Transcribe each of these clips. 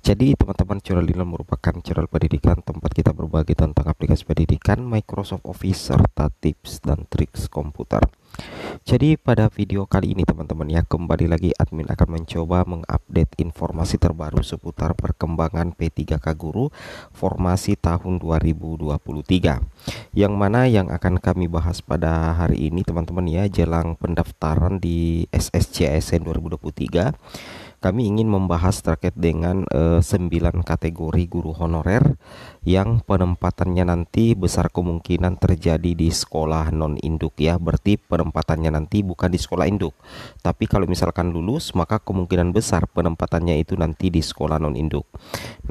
jadi teman-teman channel ini merupakan channel pendidikan tempat kita berbagi tentang aplikasi pendidikan Microsoft Office serta tips dan triks komputer. Jadi pada video kali ini teman-teman ya kembali lagi admin akan mencoba mengupdate informasi terbaru seputar perkembangan P3K Guru formasi tahun 2023. Yang mana yang akan kami bahas pada hari ini teman-teman ya jelang pendaftaran di SSCSN 2023 kami ingin membahas terkait dengan uh, kategori guru honorer yang penempatannya nanti besar kemungkinan terjadi di sekolah non induk ya. Berarti penempatannya nanti bukan di sekolah induk. Tapi kalau misalkan lulus maka kemungkinan besar penempatannya itu nanti di sekolah non induk.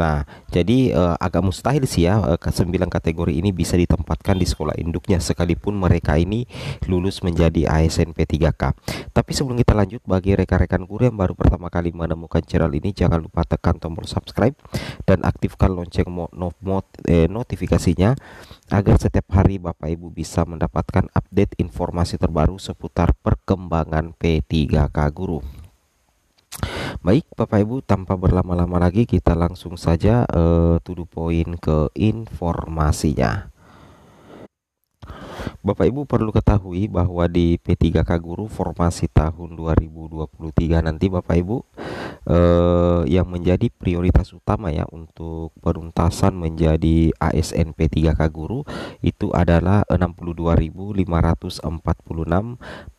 Nah, jadi uh, agak mustahil sih ya uh, kategori ini bisa ditempatkan di sekolah induknya sekalipun mereka ini lulus menjadi ASN P3K. Tapi sebelum kita lanjut bagi rekan-rekan guru yang baru pertama kali menemukan channel ini jangan lupa tekan tombol subscribe dan aktifkan lonceng mo mo eh, notifikasinya agar setiap hari Bapak Ibu bisa mendapatkan update informasi terbaru seputar perkembangan P3K Guru. Baik Bapak Ibu tanpa berlama-lama lagi kita langsung saja eh, to the ke informasinya. Bapak Ibu perlu ketahui bahwa di P3K Guru formasi tahun 2023 nanti Bapak Ibu eh, yang menjadi prioritas utama ya untuk penuntasan menjadi ASN P3K guru itu adalah 62.546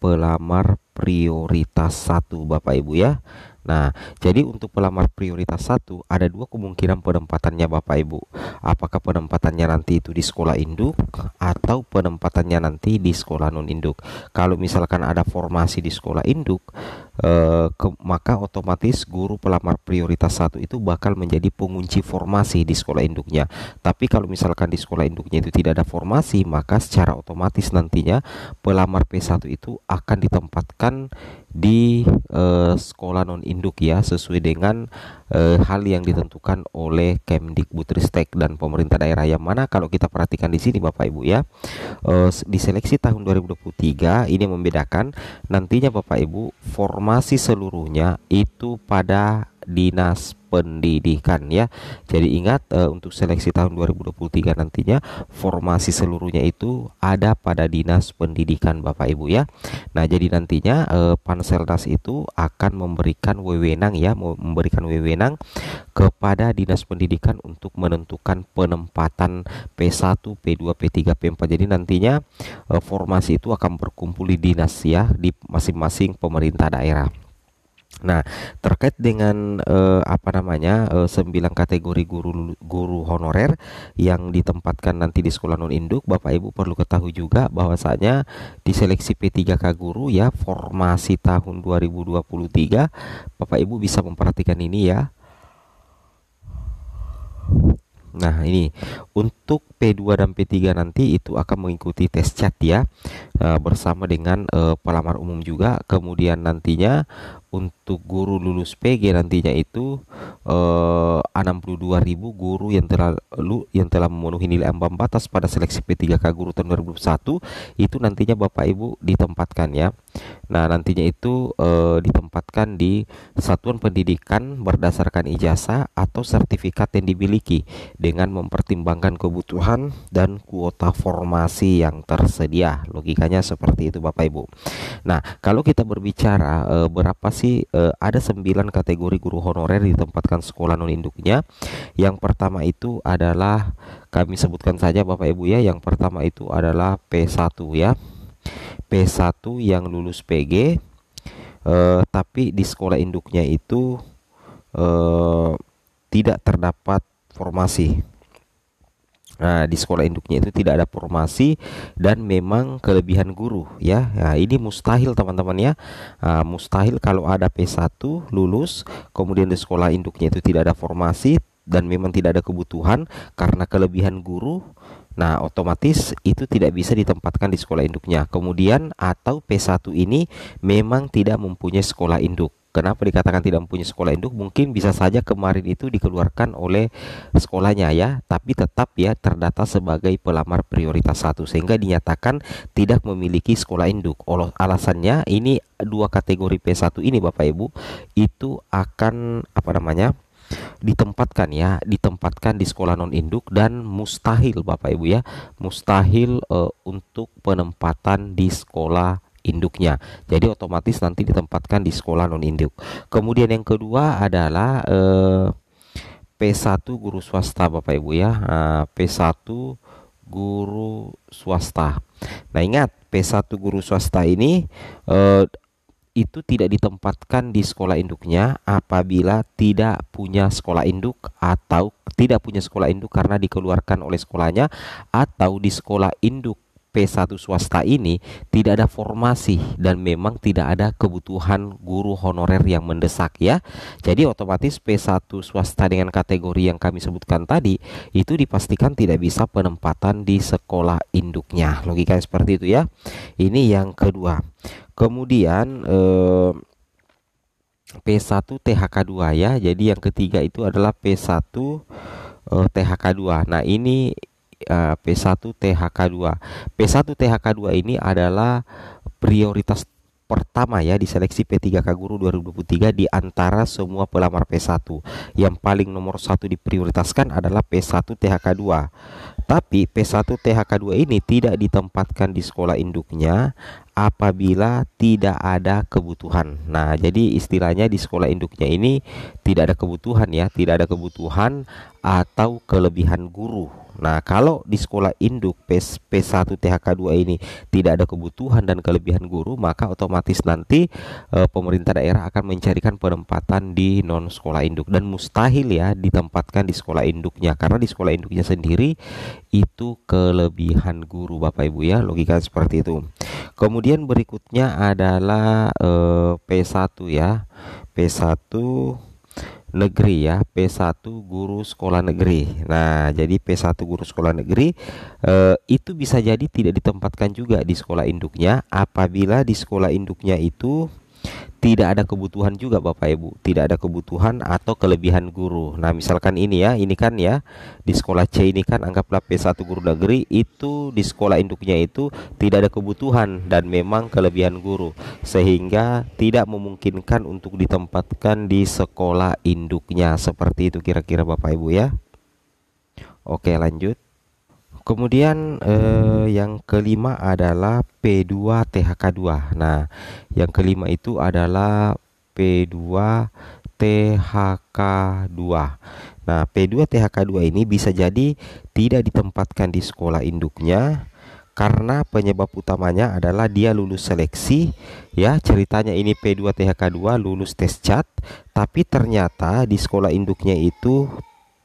pelamar prioritas satu Bapak Ibu ya. Nah, jadi untuk pelamar prioritas satu ada dua kemungkinan penempatannya Bapak Ibu. Apakah penempatannya nanti itu di sekolah induk atau penempatannya nanti di sekolah non induk. Kalau misalkan ada formasi di sekolah induk, eh, ke, maka otomatis guru pelamar prioritas satu itu bakal menjadi pengunci formasi di sekolah induknya. Tapi kalau misalkan di sekolah induknya itu tidak ada formasi, maka secara otomatis nantinya pelamar P1 itu akan ditempatkan di uh, sekolah non induk ya sesuai dengan uh, hal yang ditentukan oleh Kemdikbudristek dan pemerintah daerah yang mana kalau kita perhatikan di sini Bapak Ibu ya uh, eh, di seleksi tahun 2023 ini membedakan nantinya Bapak Ibu formasi seluruhnya itu pada Dinas Pendidikan ya. Jadi ingat e, untuk seleksi tahun 2023 nantinya formasi seluruhnya itu ada pada Dinas Pendidikan Bapak Ibu ya. Nah, jadi nantinya e, eh, Panseldas itu akan memberikan wewenang ya, memberikan wewenang kepada Dinas Pendidikan untuk menentukan penempatan P1, P2, P3, P4. Jadi nantinya e, formasi itu akan berkumpul di dinas ya di masing-masing pemerintah daerah. Nah, terkait dengan eh, apa namanya eh, 9 kategori guru guru honorer yang ditempatkan nanti di sekolah non induk, Bapak Ibu perlu ketahui juga bahwasanya di seleksi P3K guru ya formasi tahun 2023, Bapak Ibu bisa memperhatikan ini ya. Nah, ini untuk P2 dan P3 nanti itu akan mengikuti tes chat ya eh, bersama dengan eh, pelamar umum juga. Kemudian nantinya untuk satu guru lulus PG nantinya itu eh, 62.000 guru yang telah yang telah memenuhi nilai ambang batas pada seleksi P3K guru tahun 2021 itu nantinya Bapak Ibu ditempatkan ya. Nah, nantinya itu eh, ditempatkan di satuan pendidikan berdasarkan ijazah atau sertifikat yang dimiliki dengan mempertimbangkan kebutuhan dan kuota formasi yang tersedia. Logikanya seperti itu Bapak Ibu. Nah, kalau kita berbicara eh, berapa sih eh, eh, ada 9 kategori guru honorer ditempatkan sekolah non induknya. Yang pertama itu adalah kami sebutkan saja Bapak Ibu ya. Yang pertama itu adalah P1 ya. P1 yang lulus PG eh, tapi di sekolah induknya itu eh, tidak terdapat formasi Nah, di sekolah induknya itu tidak ada formasi dan memang kelebihan guru ya. Nah, ini mustahil teman-teman ya. Nah, mustahil kalau ada P1 lulus kemudian di sekolah induknya itu tidak ada formasi dan memang tidak ada kebutuhan karena kelebihan guru Nah, otomatis itu tidak bisa ditempatkan di sekolah induknya. Kemudian atau P1 ini memang tidak mempunyai sekolah induk. Kenapa dikatakan tidak mempunyai sekolah induk? Mungkin bisa saja kemarin itu dikeluarkan oleh sekolahnya ya, tapi tetap ya terdata sebagai pelamar prioritas satu sehingga dinyatakan tidak memiliki sekolah induk. Alasannya ini dua kategori P1 ini Bapak Ibu itu akan apa namanya? ditempatkan ya, ditempatkan di sekolah non induk dan mustahil Bapak Ibu ya, mustahil uh, untuk penempatan di sekolah induknya. Jadi otomatis nanti ditempatkan di sekolah non induk. Kemudian yang kedua adalah eh, P1 guru swasta Bapak Ibu ya. Eh, P1 guru swasta. Nah, ingat P1 guru swasta ini eh, itu tidak ditempatkan di sekolah induknya apabila tidak punya sekolah induk atau tidak punya sekolah induk karena dikeluarkan oleh sekolahnya atau di sekolah induk P1 swasta ini tidak ada formasi dan memang tidak ada kebutuhan guru honorer yang mendesak ya. Jadi otomatis P1 swasta dengan kategori yang kami sebutkan tadi itu dipastikan tidak bisa penempatan di sekolah induknya. Logikanya seperti itu ya. Ini yang kedua. Kemudian eh, P1 THK2 ya. Jadi yang ketiga itu adalah P1 eh, THK2. Nah, ini P1 THK2. P1 THK2 ini adalah prioritas pertama ya di seleksi P3K Guru 2023 di antara semua pelamar P1. Yang paling nomor satu diprioritaskan adalah P1 THK2. Tapi P1 THK2 ini tidak ditempatkan di sekolah induknya apabila tidak ada kebutuhan. Nah, jadi istilahnya di sekolah induknya ini tidak ada kebutuhan ya, tidak ada kebutuhan atau kelebihan guru Nah, kalau di sekolah induk P1 THK2 ini tidak ada kebutuhan dan kelebihan guru, maka otomatis nanti e, pemerintah daerah akan mencarikan penempatan di non sekolah induk dan mustahil ya ditempatkan di sekolah induknya karena di sekolah induknya sendiri itu kelebihan guru Bapak Ibu ya, logika seperti itu. Kemudian berikutnya adalah e, eh, P1 ya. P1 negeri ya P1 guru sekolah negeri nah jadi P1 guru sekolah negeri eh, itu bisa jadi tidak ditempatkan juga di sekolah induknya apabila di sekolah induknya itu tidak ada kebutuhan juga Bapak Ibu, tidak ada kebutuhan atau kelebihan guru. Nah, misalkan ini ya, ini kan ya di sekolah C ini kan anggaplah P1 guru negeri itu di sekolah induknya itu tidak ada kebutuhan dan memang kelebihan guru sehingga tidak memungkinkan untuk ditempatkan di sekolah induknya seperti itu kira-kira Bapak Ibu ya. Oke, lanjut. Kemudian eh, yang kelima adalah P2 THK2. Nah, yang kelima itu adalah P2 THK2. Nah, P2 THK2 ini bisa jadi tidak ditempatkan di sekolah induknya karena penyebab utamanya adalah dia lulus seleksi ya ceritanya ini P2 THK2 lulus tes cat tapi ternyata di sekolah induknya itu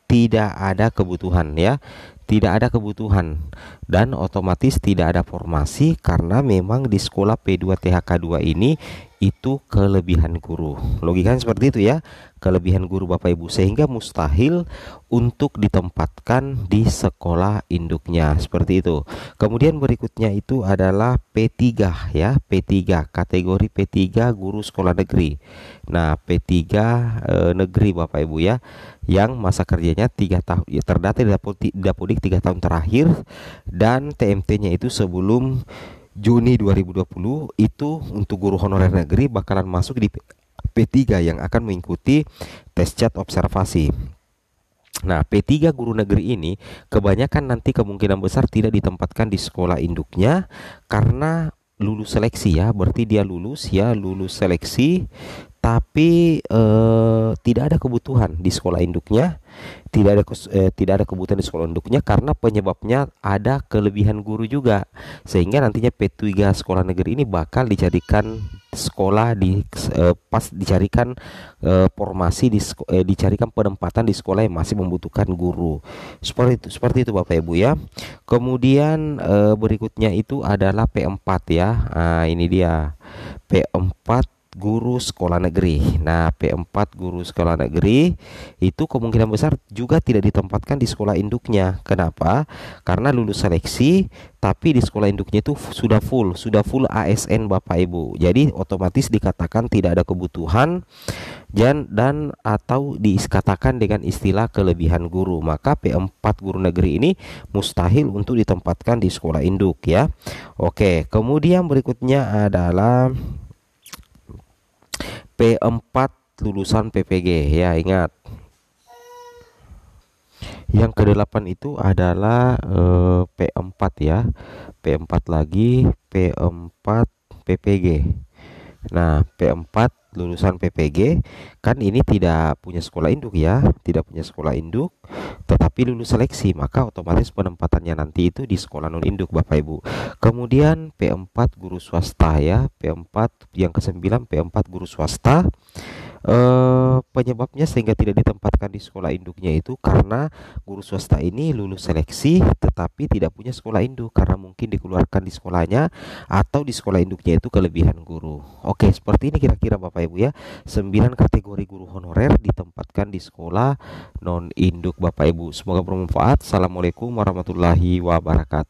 tidak ada kebutuhan ya tidak ada kebutuhan dan otomatis tidak ada formasi karena memang di sekolah P2 THK2 ini itu kelebihan guru. Logikanya seperti itu ya, kelebihan guru Bapak Ibu sehingga mustahil untuk ditempatkan di sekolah induknya seperti itu. Kemudian berikutnya itu adalah P3 ya, P3 kategori P3 guru sekolah negeri. Nah, P3 e, eh, negeri Bapak Ibu ya yang masa kerjanya tiga tahun ya, terdata di Dapodik 3 tahun terakhir dan TMT-nya itu sebelum Juni 2020 itu untuk guru honorer negeri bakalan masuk di P3 yang akan mengikuti tes chat observasi. Nah, P3 guru negeri ini kebanyakan nanti kemungkinan besar tidak ditempatkan di sekolah induknya karena lulus seleksi ya, berarti dia lulus ya, lulus seleksi tapi eh, tidak ada kebutuhan di sekolah induknya, tidak ada eh, tidak ada kebutuhan di sekolah induknya karena penyebabnya ada kelebihan guru juga. Sehingga nantinya P3 sekolah negeri ini bakal dijadikan sekolah di eh, pas dicarikan eh, formasi di eh, dicarikan penempatan di sekolah yang masih membutuhkan guru. Seperti itu, seperti itu Bapak Ibu ya. Kemudian eh, berikutnya itu adalah P4 ya. Nah, ini dia P4 guru sekolah negeri. Nah, P4 guru sekolah negeri itu kemungkinan besar juga tidak ditempatkan di sekolah induknya. Kenapa? Karena lulus seleksi tapi di sekolah induknya itu sudah full, sudah full ASN Bapak Ibu. Jadi otomatis dikatakan tidak ada kebutuhan dan dan atau dikatakan dengan istilah kelebihan guru. Maka P4 guru negeri ini mustahil untuk ditempatkan di sekolah induk ya. Oke, kemudian berikutnya adalah P4 lulusan PPG ya ingat yang kedelapan itu adalah eh, P4 ya P4 lagi P4 PPG nah P4 lulusan PPG kan ini tidak punya sekolah induk ya tidak punya sekolah induk tetapi lulus seleksi maka otomatis penempatannya nanti itu di sekolah non induk Bapak Ibu kemudian P4 guru swasta ya P4 yang ke-9 P4 guru swasta eh, penyebabnya sehingga tidak ditempatkan di sekolah induknya itu karena guru swasta ini lulus seleksi tetapi tidak punya sekolah induk karena mungkin dikeluarkan di sekolahnya atau di sekolah induknya itu kelebihan guru. Oke, seperti ini kira-kira Bapak Ibu ya. 9 kategori guru honorer ditempatkan di sekolah non induk Bapak Ibu. Semoga bermanfaat. Assalamualaikum warahmatullahi wabarakatuh.